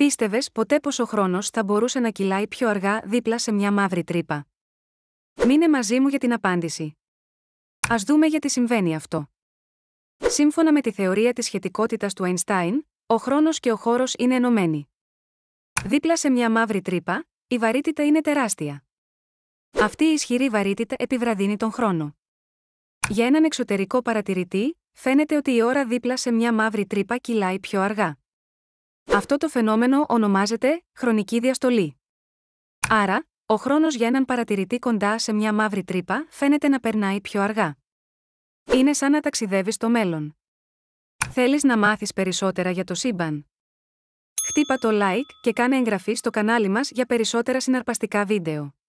πίστευες ποτέ πως ο χρόνος θα μπορούσε να κυλάει πιο αργά δίπλα σε μια μαύρη τρύπα. Μείνε μαζί μου για την απάντηση. Ας δούμε γιατί συμβαίνει αυτό. Σύμφωνα με τη θεωρία της σχετικότητας του Einstein, ο χρόνος και ο χώρος είναι ενωμένοι. Δίπλα σε μια μαύρη τρύπα, η βαρύτητα είναι τεράστια. Αυτή η ισχυρή βαρύτητα επιβραδύνει τον χρόνο. Για έναν εξωτερικό παρατηρητή, φαίνεται ότι η ώρα δίπλα σε μια μαύρη τρύπα κυλάει πιο αργά. Αυτό το φαινόμενο ονομάζεται χρονική διαστολή. Άρα, ο χρόνος για έναν παρατηρητή κοντά σε μια μαύρη τρύπα φαίνεται να περνάει πιο αργά. Είναι σαν να ταξιδεύεις στο μέλλον. Θέλεις να μάθεις περισσότερα για το σύμπαν. Χτύπα το like και κάνε εγγραφή στο κανάλι μας για περισσότερα συναρπαστικά βίντεο.